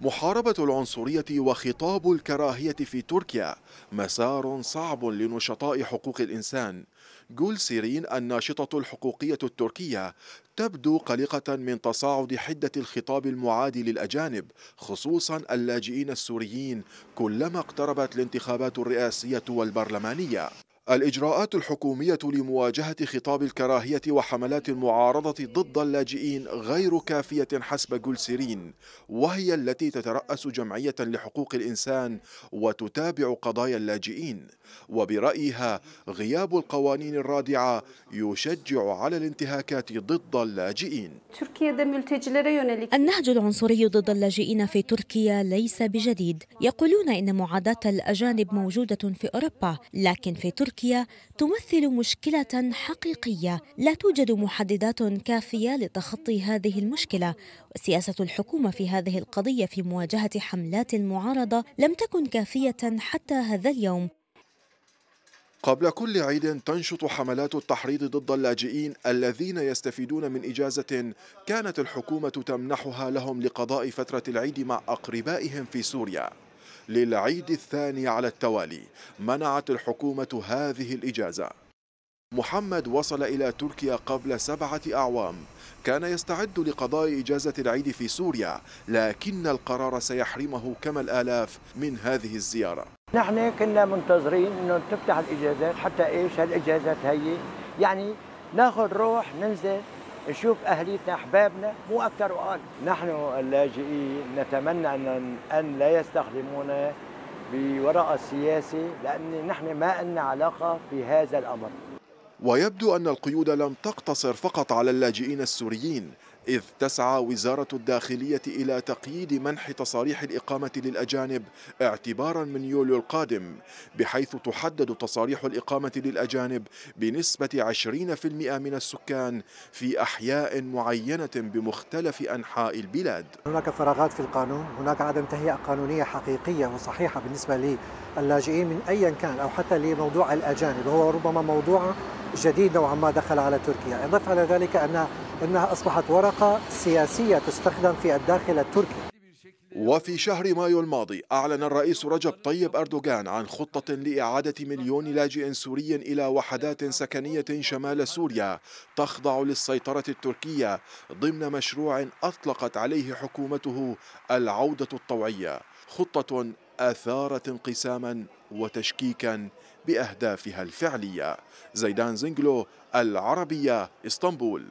محاربة العنصرية وخطاب الكراهية في تركيا مسار صعب لنشطاء حقوق الإنسان جول سيرين الناشطة الحقوقية التركية تبدو قلقة من تصاعد حدة الخطاب المعادي للأجانب خصوصا اللاجئين السوريين كلما اقتربت الانتخابات الرئاسية والبرلمانية الإجراءات الحكومية لمواجهة خطاب الكراهية وحملات المعارضة ضد اللاجئين غير كافية حسب جولسيرين وهي التي تترأس جمعية لحقوق الإنسان وتتابع قضايا اللاجئين وبرأيها غياب القوانين الرادعة يشجع على الانتهاكات ضد اللاجئين النهج العنصري ضد اللاجئين في تركيا ليس بجديد يقولون إن معاداة الأجانب موجودة في أوروبا لكن في تركيا تركيا تمثل مشكلة حقيقية لا توجد محددات كافية لتخطي هذه المشكلة وسياسة الحكومة في هذه القضية في مواجهة حملات المعارضة لم تكن كافية حتى هذا اليوم قبل كل عيد تنشط حملات التحريض ضد اللاجئين الذين يستفيدون من إجازة كانت الحكومة تمنحها لهم لقضاء فترة العيد مع أقربائهم في سوريا للعيد الثاني على التوالي منعت الحكومة هذه الإجازة محمد وصل إلى تركيا قبل سبعة أعوام كان يستعد لقضاء إجازة العيد في سوريا لكن القرار سيحرمه كما الآلاف من هذه الزيارة نحن كنا منتظرين أنه تفتح الإجازات حتى إيش هالإجازات هي يعني ناخذ روح ننزل نشوف أهليتنا أحبابنا مو أكثر وأقل نحن اللاجئين نتمنى أن, أن لا يستخدمونا بوراء السياسي لأن نحن ما لنا علاقة في هذا الأمر ويبدو أن القيود لم تقتصر فقط على اللاجئين السوريين إذ تسعى وزارة الداخلية إلى تقييد منح تصاريح الإقامة للأجانب اعتبارا من يوليو القادم بحيث تحدد تصاريح الإقامة للأجانب بنسبة 20% من السكان في أحياء معينة بمختلف أنحاء البلاد هناك فراغات في القانون هناك عدم تهيئة قانونية حقيقية وصحيحة بالنسبة للاجئين من أيا كان أو حتى لموضوع الأجانب هو ربما موضوع جديد نوعا ما دخل على تركيا أضف على ذلك أن أنها أصبحت ورقة سياسية تستخدم في الداخل التركي وفي شهر مايو الماضي أعلن الرئيس رجب طيب أردوغان عن خطة لإعادة مليون لاجئ سوري إلى وحدات سكنية شمال سوريا تخضع للسيطرة التركية ضمن مشروع أطلقت عليه حكومته العودة الطوعية خطة أثارت انقساما وتشكيكا بأهدافها الفعلية زيدان زنجلو العربية اسطنبول